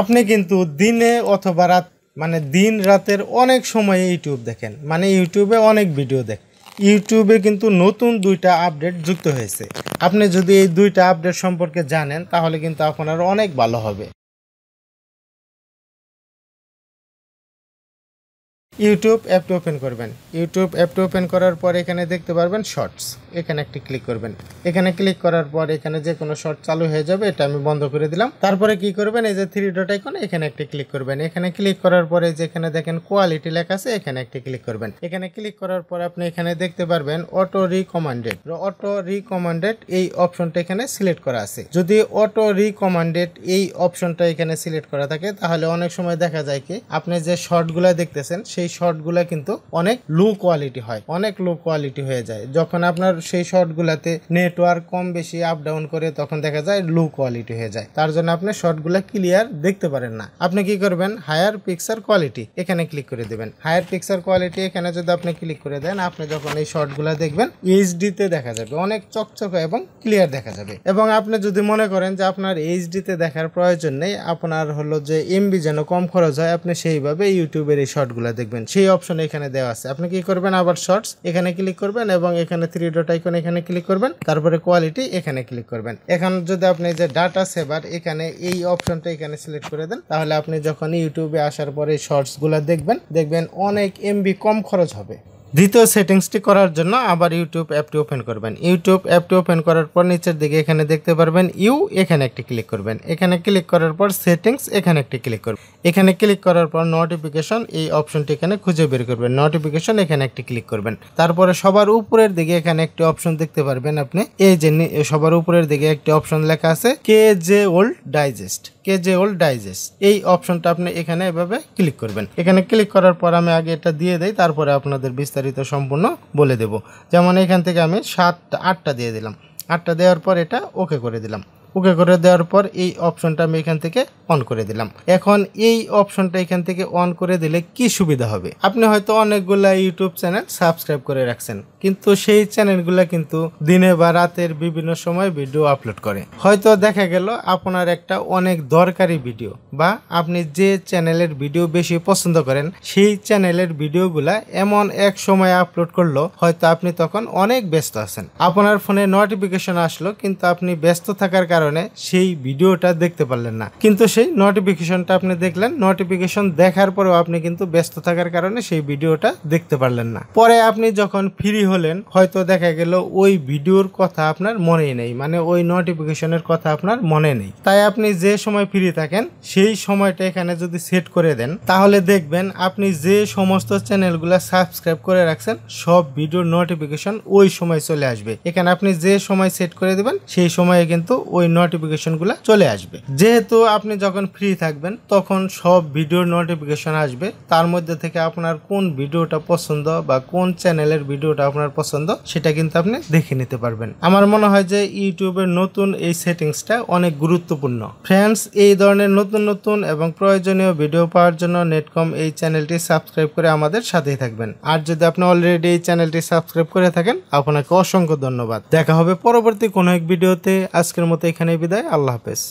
আপনি কিন্তু দিনে অথবা রাত মানে দিন রাতের অনেক সময় ইউটিউব দেখেন মানে ইউটিউবে অনেক ভিডিও দেখেন ইউটিউবে কিন্তু নতুন দুইটা আপডেট যুক্ত হয়েছে আপনি যদি এই দুইটা আপডেট সম্পর্কে জানেন তাহলে কিন্তু আপনার অনেক ভালো হবে ইউটিউব অ্যাপটি ওপেন করবেন ইউটিউব অ্যাপটি ওপেন করার পর এখানে দেখতে পারবেন শর্টস এখানে একটি ক্লিক করবেন এখানে ক্লিক করার পর এখানে যে কোনো শর্ট চালু হয়ে যাবে এটা আমি বন্ধ করে দিলাম তারপরে কি করবেন এই যে থ্রি ডট আইকন এখানে একটি ক্লিক করবেন এখানে ক্লিক করার পরে যেখানে দেখেন কোয়ালিটি লেখা আছে এখানে একটি ক্লিক করবেন এখানে ক্লিক করার পর আপনি এখানে দেখতে পারবেন অটো রিকমান্ডেড অটো রিকমান্ডেড এই অপশনটা এখানে সিলেক্ট করা আছে যদি অটো রিকমান্ডেড এই অপশনটা এখানে সিলেক্ট করা থাকে তাহলে অনেক সময় দেখা যায় কি আপনি যে শর্টগুলো দেখতেছেন সেই সেই শর্টগুলো কিন্তু অনেক লো কোয়ালিটি হয় অনেক লো কোয়ালিটি হয়ে যায় যখন আপনার সেই শর্টগুলোতে নেটওয়ার্ক কম বেশি আপ ডাউন করে তখন দেখা যায় লো কোয়ালিটি হয়ে যায় তার জন্য আপনি শর্টগুলো ক্লিয়ার দেখতে পারেন না আপনি কি করবেন হায়ার পিকচার কোয়ালিটি এখানে ক্লিক করে দেবেন হায়ার পিকচার কোয়ালিটি এখানে যদি আপনি ক্লিক করে দেন আপনি যখন এই শর্টগুলো দেখবেন এইচডিতে দেখা যাবে অনেক চকচক এবং ক্লিয়ার দেখা যাবে এবং আপনি যদি মনে করেন যে আপনার এইচডিতে দেখার প্রয়োজন নেই আপনার হলো যে এমবি যেন কম খরচ হয় আপনি সেইভাবে ইউটিউবের এই শর্টগুলো দেখবেন রাখবেন সেই অপশন এখানে দেওয়া আছে আপনি কি করবেন আবার শর্টস এখানে ক্লিক করবেন এবং এখানে থ্রি ডট আইকন এখানে ক্লিক করবেন তারপরে কোয়ালিটি এখানে ক্লিক করবেন এখন যদি আপনি যে ডাটা সেভার এখানে এই অপশনটা এখানে সিলেক্ট করে দেন তাহলে আপনি যখন ইউটিউবে আসার পরে গুলা দেখবেন দেখবেন অনেক এমবি কম খরচ হবে দ্বিতীয় সেটিংসটি করার জন্য আবার ইউটিউব অ্যাপটি ওপেন করবেন ইউটিউব অ্যাপটি ওপেন করার পর নিচের দিকে এখানে দেখতে পারবেন ইউ এখানে একটি ক্লিক করবেন এখানে ক্লিক করার পর সেটিংস এখানে একটি ক্লিক করবেন এখানে ক্লিক করার পর নোটিফিকেশন এই অপশনটি এখানে খুঁজে বের করবেন নোটিফিকেশন এখানে একটি ক্লিক করবেন তারপরে সবার উপরের দিকে এখানে একটি অপশন দেখতে পারবেন আপনি এই যে সবার উপরের দিকে একটি অপশন লেখা আছে K J old digest K J old digest এই অপশনটা আপনি এখানে এভাবে ক্লিক করবেন এখানে ক্লিক করার পর আমি আগে এটা দিয়ে দেই তারপরে আপনাদের বিস্তার বিস্তারিত সম্পূর্ণ বলে দেব যেমন এখান থেকে আমি সাত আটটা দিয়ে দিলাম আটটা দেওয়ার পর এটা ওকে করে দিলাম ওকে করে দেওয়ার পর এই অপশনটা আমি এখান থেকে অন করে দিলাম এখন এই অপশনটা এখান থেকে অন করে দিলে কি সুবিধা হবে আপনি হয়তো অনেকগুলা ইউটিউব চ্যানেল সাবস্ক্রাইব করে রাখছেন কিন্তু সেই চ্যানেলগুলো কিন্তু দিনে বা রাতের বিভিন্ন সময় ভিডিও আপলোড করে হয়তো দেখা গেল আপনার একটা অনেক দরকারি ভিডিও বা আপনি যে চ্যানেলের ভিডিও বেশি পছন্দ করেন সেই চ্যানেলের ভিডিওগুলা এমন এক সময় আপলোড করলো হয়তো আপনি তখন অনেক ব্যস্ত আছেন আপনার ফোনে নোটিফিকেশন আসলো কিন্তু আপনি ব্যস্ত থাকার কারণে কারণে সেই ভিডিওটা দেখতে পারলেন না কিন্তু সেই নোটিফিকেশনটা আপনি দেখলেন নোটিফিকেশন দেখার পরেও আপনি কিন্তু ব্যস্ত থাকার কারণে সেই ভিডিওটা দেখতে পারলেন না পরে আপনি যখন ফ্রি হলেন হয়তো দেখা গেল ওই ভিডিওর কথা আপনার মনেই নেই মানে ওই নোটিফিকেশনের কথা আপনার মনে নেই তাই আপনি যে সময় ফ্রি থাকেন সেই সময়টা এখানে যদি সেট করে দেন তাহলে দেখবেন আপনি যে সমস্ত চ্যানেলগুলো সাবস্ক্রাইব করে রাখছেন সব ভিডিওর নোটিফিকেশন ওই সময় চলে আসবে এখানে আপনি যে সময় সেট করে দেবেন সেই সময়ে কিন্তু ওই নোটিফিকেশনগুলো চলে আসবে যেহেতু আপনি যখন ফ্রি থাকবেন তখন সব ভিডিওর নোটিফিকেশন আসবে তার মধ্যে থেকে আপনার কোন ভিডিওটা পছন্দ বা কোন চ্যানেলের ভিডিওটা আপনার পছন্দ সেটা কিন্তু আপনি দেখে নিতে পারবেন আমার মনে হয় যে ইউটিউবের নতুন এই সেটিংসটা অনেক গুরুত্বপূর্ণ ফ্রেন্ডস এই ধরনের নতুন নতুন এবং প্রয়োজনীয় ভিডিও পাওয়ার জন্য নেটকম এই চ্যানেলটি সাবস্ক্রাইব করে আমাদের সাথেই থাকবেন আর যদি আপনি অলরেডি এই চ্যানেলটি সাবস্ক্রাইব করে থাকেন আপনাকে অসংখ্য ধন্যবাদ দেখা হবে পরবর্তী কোনো এক ভিডিওতে আজকের মতো এখানে বিদায় আল্লাহ হাফেজ